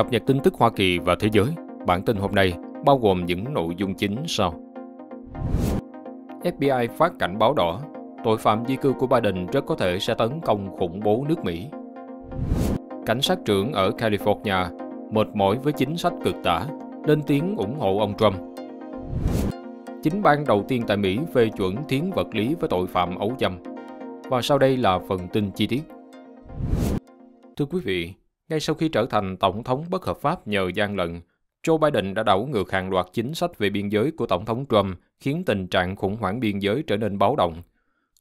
Cập nhật tin tức Hoa Kỳ và thế giới. Bản tin hôm nay bao gồm những nội dung chính sau. FBI phát cảnh báo đỏ, tội phạm di cư của Biden rất có thể sẽ tấn công khủng bố nước Mỹ. Cảnh sát trưởng ở California mệt mỏi với chính sách cực tả, lên tiếng ủng hộ ông Trump. Chính bang đầu tiên tại Mỹ phê chuẩn thiến vật lý với tội phạm ấu dâm. Và sau đây là phần tin chi tiết. Thưa quý vị, ngay sau khi trở thành tổng thống bất hợp pháp nhờ gian lận, Joe Biden đã đảo ngược hàng loạt chính sách về biên giới của Tổng thống Trump, khiến tình trạng khủng hoảng biên giới trở nên báo động.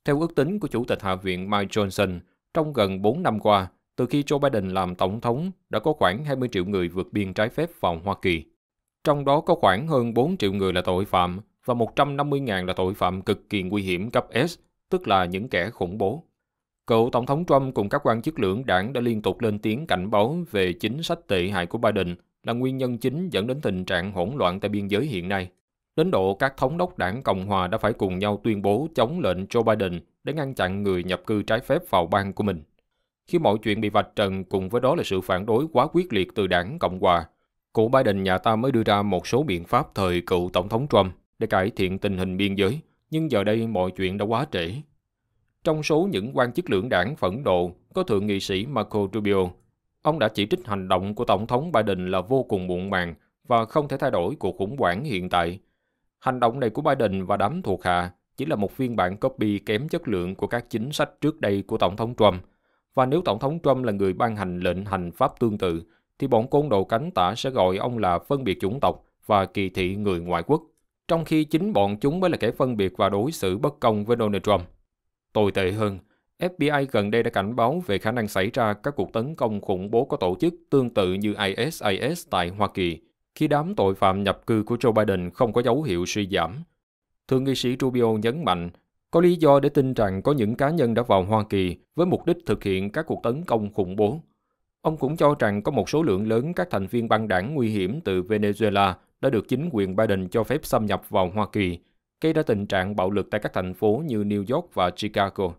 Theo ước tính của Chủ tịch Hạ viện Mike Johnson, trong gần 4 năm qua, từ khi Joe Biden làm tổng thống, đã có khoảng 20 triệu người vượt biên trái phép vào Hoa Kỳ. Trong đó có khoảng hơn 4 triệu người là tội phạm và 150.000 là tội phạm cực kỳ nguy hiểm cấp S, tức là những kẻ khủng bố. Cựu Tổng thống Trump cùng các quan chức lưỡng đảng đã liên tục lên tiếng cảnh báo về chính sách tệ hại của Biden là nguyên nhân chính dẫn đến tình trạng hỗn loạn tại biên giới hiện nay. Đến độ các thống đốc đảng Cộng Hòa đã phải cùng nhau tuyên bố chống lệnh Joe Biden để ngăn chặn người nhập cư trái phép vào bang của mình. Khi mọi chuyện bị vạch trần cùng với đó là sự phản đối quá quyết liệt từ đảng Cộng Hòa, cụ Biden nhà ta mới đưa ra một số biện pháp thời cựu Tổng thống Trump để cải thiện tình hình biên giới. Nhưng giờ đây mọi chuyện đã quá trễ, trong số những quan chức lưỡng đảng phẫn nộ có thượng nghị sĩ Marco Rubio. Ông đã chỉ trích hành động của Tổng thống Biden là vô cùng muộn màng và không thể thay đổi cuộc khủng hoảng hiện tại. Hành động này của Biden và đám thuộc hạ chỉ là một phiên bản copy kém chất lượng của các chính sách trước đây của Tổng thống Trump. Và nếu Tổng thống Trump là người ban hành lệnh hành pháp tương tự, thì bọn côn đồ cánh tả sẽ gọi ông là phân biệt chủng tộc và kỳ thị người ngoại quốc, trong khi chính bọn chúng mới là kẻ phân biệt và đối xử bất công với Donald Trump. Tồi tệ hơn, FBI gần đây đã cảnh báo về khả năng xảy ra các cuộc tấn công khủng bố có tổ chức tương tự như ISIS tại Hoa Kỳ, khi đám tội phạm nhập cư của Joe Biden không có dấu hiệu suy giảm. Thượng nghị sĩ Rubio nhấn mạnh, có lý do để tin rằng có những cá nhân đã vào Hoa Kỳ với mục đích thực hiện các cuộc tấn công khủng bố. Ông cũng cho rằng có một số lượng lớn các thành viên băng đảng nguy hiểm từ Venezuela đã được chính quyền Biden cho phép xâm nhập vào Hoa Kỳ gây ra tình trạng bạo lực tại các thành phố như New York và Chicago.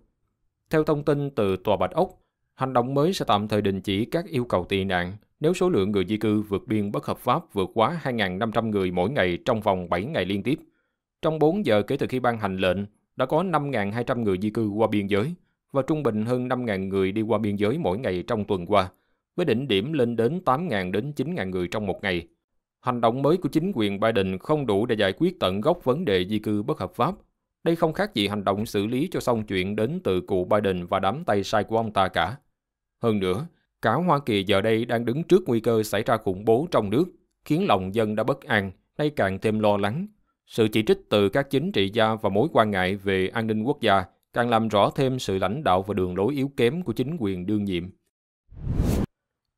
Theo thông tin từ Tòa Bạch Ốc, hành động mới sẽ tạm thời đình chỉ các yêu cầu tị nạn nếu số lượng người di cư vượt biên bất hợp pháp vượt quá 2.500 người mỗi ngày trong vòng 7 ngày liên tiếp. Trong 4 giờ kể từ khi ban hành lệnh, đã có 5.200 người di cư qua biên giới và trung bình hơn 5.000 người đi qua biên giới mỗi ngày trong tuần qua, với đỉnh điểm lên đến 8.000 đến 9.000 người trong một ngày – Hành động mới của chính quyền Biden không đủ để giải quyết tận gốc vấn đề di cư bất hợp pháp. Đây không khác gì hành động xử lý cho xong chuyện đến từ cụ Biden và đám tay sai của ông ta cả. Hơn nữa, cả Hoa Kỳ giờ đây đang đứng trước nguy cơ xảy ra khủng bố trong nước, khiến lòng dân đã bất an, nay càng thêm lo lắng. Sự chỉ trích từ các chính trị gia và mối quan ngại về an ninh quốc gia càng làm rõ thêm sự lãnh đạo và đường lối yếu kém của chính quyền đương nhiệm.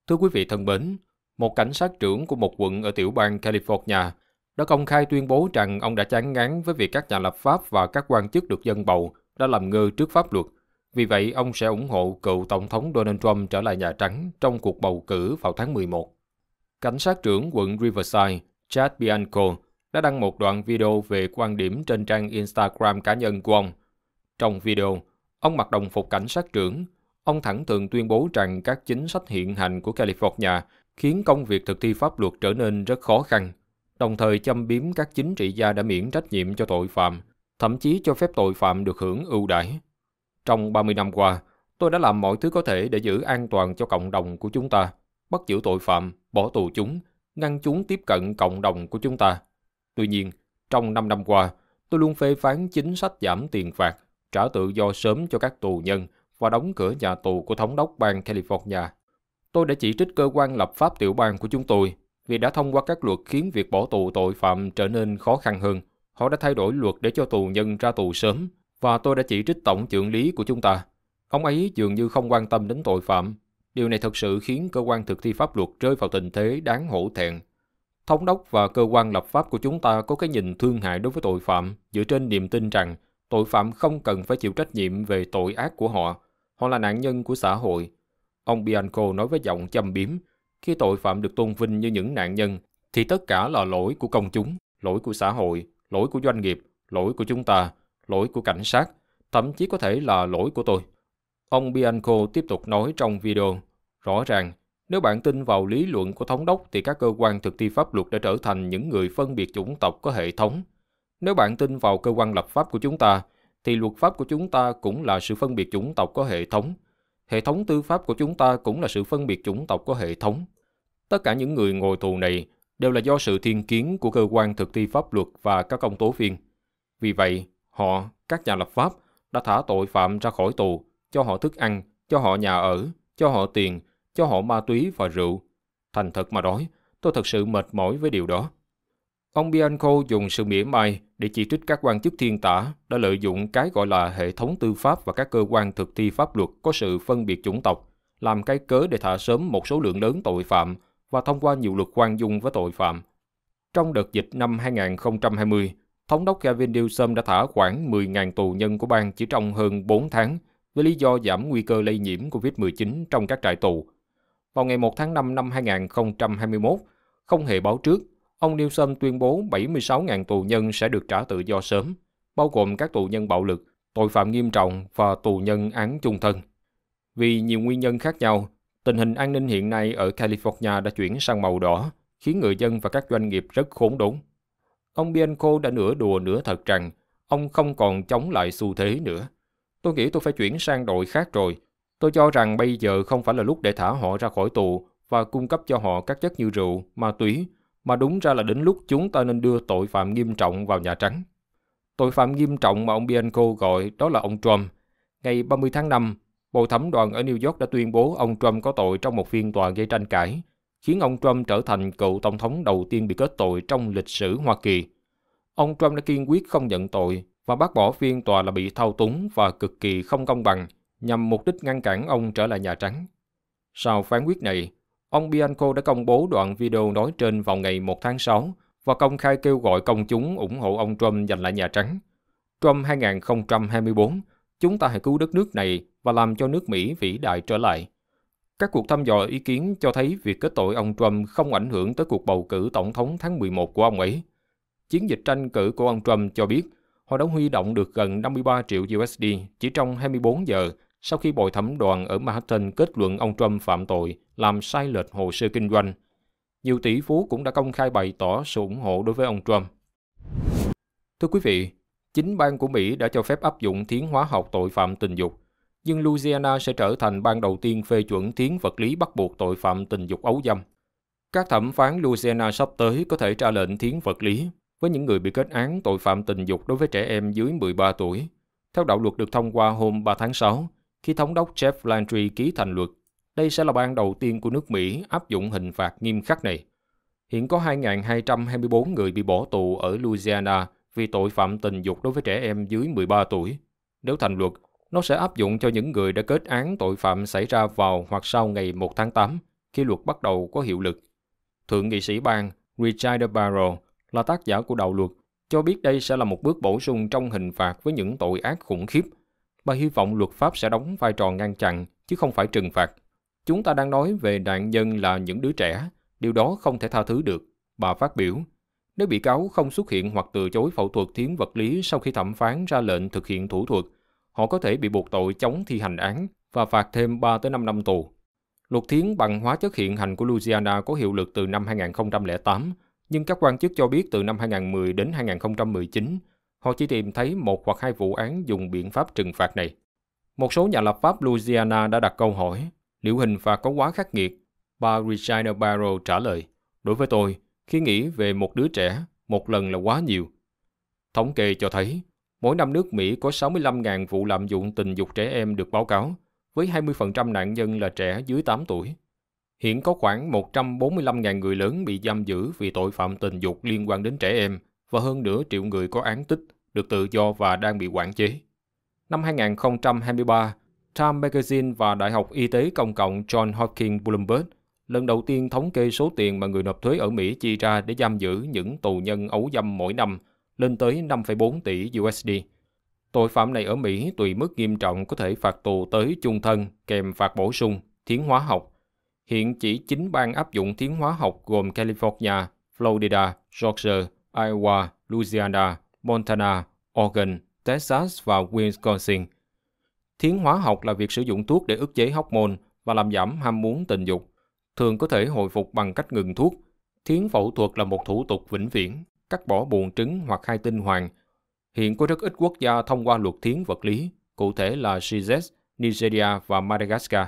Thưa quý vị thân mến, một cảnh sát trưởng của một quận ở tiểu bang California, đã công khai tuyên bố rằng ông đã chán ngán với việc các nhà lập pháp và các quan chức được dân bầu đã làm ngơ trước pháp luật. Vì vậy, ông sẽ ủng hộ cựu Tổng thống Donald Trump trở lại Nhà Trắng trong cuộc bầu cử vào tháng 11. Cảnh sát trưởng quận Riverside, Chad Bianco, đã đăng một đoạn video về quan điểm trên trang Instagram cá nhân của ông. Trong video, ông mặc đồng phục cảnh sát trưởng, ông thẳng thừng tuyên bố rằng các chính sách hiện hành của California – khiến công việc thực thi pháp luật trở nên rất khó khăn, đồng thời châm biếm các chính trị gia đã miễn trách nhiệm cho tội phạm, thậm chí cho phép tội phạm được hưởng ưu đãi. Trong 30 năm qua, tôi đã làm mọi thứ có thể để giữ an toàn cho cộng đồng của chúng ta, bắt giữ tội phạm, bỏ tù chúng, ngăn chúng tiếp cận cộng đồng của chúng ta. Tuy nhiên, trong 5 năm qua, tôi luôn phê phán chính sách giảm tiền phạt, trả tự do sớm cho các tù nhân và đóng cửa nhà tù của thống đốc bang California Tôi đã chỉ trích cơ quan lập pháp tiểu bang của chúng tôi vì đã thông qua các luật khiến việc bỏ tù tội phạm trở nên khó khăn hơn. Họ đã thay đổi luật để cho tù nhân ra tù sớm và tôi đã chỉ trích tổng trưởng lý của chúng ta. Ông ấy dường như không quan tâm đến tội phạm. Điều này thật sự khiến cơ quan thực thi pháp luật rơi vào tình thế đáng hổ thẹn. Thống đốc và cơ quan lập pháp của chúng ta có cái nhìn thương hại đối với tội phạm dựa trên niềm tin rằng tội phạm không cần phải chịu trách nhiệm về tội ác của họ. Họ là nạn nhân của xã hội Ông Bianco nói với giọng châm biếm, khi tội phạm được tôn vinh như những nạn nhân, thì tất cả là lỗi của công chúng, lỗi của xã hội, lỗi của doanh nghiệp, lỗi của chúng ta, lỗi của cảnh sát, thậm chí có thể là lỗi của tôi. Ông Bianco tiếp tục nói trong video, rõ ràng, nếu bạn tin vào lý luận của thống đốc thì các cơ quan thực thi pháp luật đã trở thành những người phân biệt chủng tộc có hệ thống. Nếu bạn tin vào cơ quan lập pháp của chúng ta, thì luật pháp của chúng ta cũng là sự phân biệt chủng tộc có hệ thống. Hệ thống tư pháp của chúng ta cũng là sự phân biệt chủng tộc của hệ thống. Tất cả những người ngồi tù này đều là do sự thiên kiến của cơ quan thực thi pháp luật và các công tố viên. Vì vậy, họ, các nhà lập pháp, đã thả tội phạm ra khỏi tù, cho họ thức ăn, cho họ nhà ở, cho họ tiền, cho họ ma túy và rượu. Thành thật mà nói, tôi thật sự mệt mỏi với điều đó. Ông Bianco dùng sự mỉa mai để chỉ trích các quan chức thiên tả đã lợi dụng cái gọi là hệ thống tư pháp và các cơ quan thực thi pháp luật có sự phân biệt chủng tộc, làm cái cớ để thả sớm một số lượng lớn tội phạm và thông qua nhiều luật khoan dung với tội phạm. Trong đợt dịch năm 2020, Thống đốc Gavin Newsom đã thả khoảng 10.000 tù nhân của bang chỉ trong hơn 4 tháng với lý do giảm nguy cơ lây nhiễm COVID-19 trong các trại tù. Vào ngày 1 tháng 5 năm 2021, không hề báo trước, Ông Newsom tuyên bố 76.000 tù nhân sẽ được trả tự do sớm, bao gồm các tù nhân bạo lực, tội phạm nghiêm trọng và tù nhân án chung thân. Vì nhiều nguyên nhân khác nhau, tình hình an ninh hiện nay ở California đã chuyển sang màu đỏ, khiến người dân và các doanh nghiệp rất khốn đốn. Ông Bianco đã nửa đùa nửa thật rằng ông không còn chống lại xu thế nữa. Tôi nghĩ tôi phải chuyển sang đội khác rồi. Tôi cho rằng bây giờ không phải là lúc để thả họ ra khỏi tù và cung cấp cho họ các chất như rượu, ma túy mà đúng ra là đến lúc chúng ta nên đưa tội phạm nghiêm trọng vào Nhà Trắng. Tội phạm nghiêm trọng mà ông Bianco gọi đó là ông Trump. Ngày 30 tháng 5, Bộ thẩm đoàn ở New York đã tuyên bố ông Trump có tội trong một phiên tòa gây tranh cãi, khiến ông Trump trở thành cựu tổng thống đầu tiên bị kết tội trong lịch sử Hoa Kỳ. Ông Trump đã kiên quyết không nhận tội và bác bỏ phiên tòa là bị thao túng và cực kỳ không công bằng nhằm mục đích ngăn cản ông trở lại Nhà Trắng. Sau phán quyết này, Ông Bianco đã công bố đoạn video nói trên vào ngày 1 tháng 6 và công khai kêu gọi công chúng ủng hộ ông Trump giành lại Nhà Trắng. Trump 2024, chúng ta hãy cứu đất nước này và làm cho nước Mỹ vĩ đại trở lại. Các cuộc thăm dò ý kiến cho thấy việc kết tội ông Trump không ảnh hưởng tới cuộc bầu cử tổng thống tháng 11 của ông ấy. Chiến dịch tranh cử của ông Trump cho biết họ đã huy động được gần 53 triệu USD chỉ trong 24 giờ sau khi bồi thẩm đoàn ở Manhattan kết luận ông Trump phạm tội làm sai lệch hồ sơ kinh doanh. Nhiều tỷ phú cũng đã công khai bày tỏ sự ủng hộ đối với ông Trump. Thưa quý vị, chính bang của Mỹ đã cho phép áp dụng thiến hóa học tội phạm tình dục, nhưng Louisiana sẽ trở thành bang đầu tiên phê chuẩn thiến vật lý bắt buộc tội phạm tình dục ấu dâm. Các thẩm phán Louisiana sắp tới có thể ra lệnh thiến vật lý với những người bị kết án tội phạm tình dục đối với trẻ em dưới 13 tuổi. Theo đạo luật được thông qua hôm 3 tháng 6, khi thống đốc Jeff Landry ký thành luật, đây sẽ là bang đầu tiên của nước Mỹ áp dụng hình phạt nghiêm khắc này. Hiện có 2.224 người bị bỏ tù ở Louisiana vì tội phạm tình dục đối với trẻ em dưới 13 tuổi. Nếu thành luật, nó sẽ áp dụng cho những người đã kết án tội phạm xảy ra vào hoặc sau ngày 1 tháng 8, khi luật bắt đầu có hiệu lực. Thượng nghị sĩ bang Richard Barrow là tác giả của đạo luật, cho biết đây sẽ là một bước bổ sung trong hình phạt với những tội ác khủng khiếp – Bà hy vọng luật pháp sẽ đóng vai trò ngăn chặn, chứ không phải trừng phạt. Chúng ta đang nói về nạn nhân là những đứa trẻ, điều đó không thể tha thứ được, bà phát biểu. Nếu bị cáo không xuất hiện hoặc từ chối phẫu thuật thiến vật lý sau khi thẩm phán ra lệnh thực hiện thủ thuật, họ có thể bị buộc tội chống thi hành án và phạt thêm 3 tới 5 năm tù. Luật thiến bằng hóa chất hiện hành của Louisiana có hiệu lực từ năm 2008, nhưng các quan chức cho biết từ năm 2010 đến 2019, Họ chỉ tìm thấy một hoặc hai vụ án dùng biện pháp trừng phạt này. Một số nhà lập pháp Louisiana đã đặt câu hỏi liệu hình phạt có quá khắc nghiệt. Bà Regina Barrow trả lời, đối với tôi, khi nghĩ về một đứa trẻ, một lần là quá nhiều. Thống kê cho thấy, mỗi năm nước Mỹ có 65.000 vụ lạm dụng tình dục trẻ em được báo cáo, với 20% nạn nhân là trẻ dưới 8 tuổi. Hiện có khoảng 145.000 người lớn bị giam giữ vì tội phạm tình dục liên quan đến trẻ em – và hơn nửa triệu người có án tích được tự do và đang bị quản chế. Năm 2023, Time Magazine và Đại học Y tế Công cộng John Hopkins Bloomberg lần đầu tiên thống kê số tiền mà người nộp thuế ở Mỹ chi ra để giam giữ những tù nhân ấu dâm mỗi năm lên tới 5,4 tỷ USD. Tội phạm này ở Mỹ tùy mức nghiêm trọng có thể phạt tù tới chung thân kèm phạt bổ sung, thiến hóa học. Hiện chỉ 9 bang áp dụng thiến hóa học gồm California, Florida, Georgia, Iowa, Louisiana, Montana, Oregon, Texas và Wisconsin. Thiến hóa học là việc sử dụng thuốc để ức chế hormone và làm giảm ham muốn tình dục, thường có thể hồi phục bằng cách ngừng thuốc. Thiến phẫu thuật là một thủ tục vĩnh viễn, cắt bỏ buồng trứng hoặc hai tinh hoàng. Hiện có rất ít quốc gia thông qua luật thiến vật lý, cụ thể là Seychelles, Nigeria và Madagascar.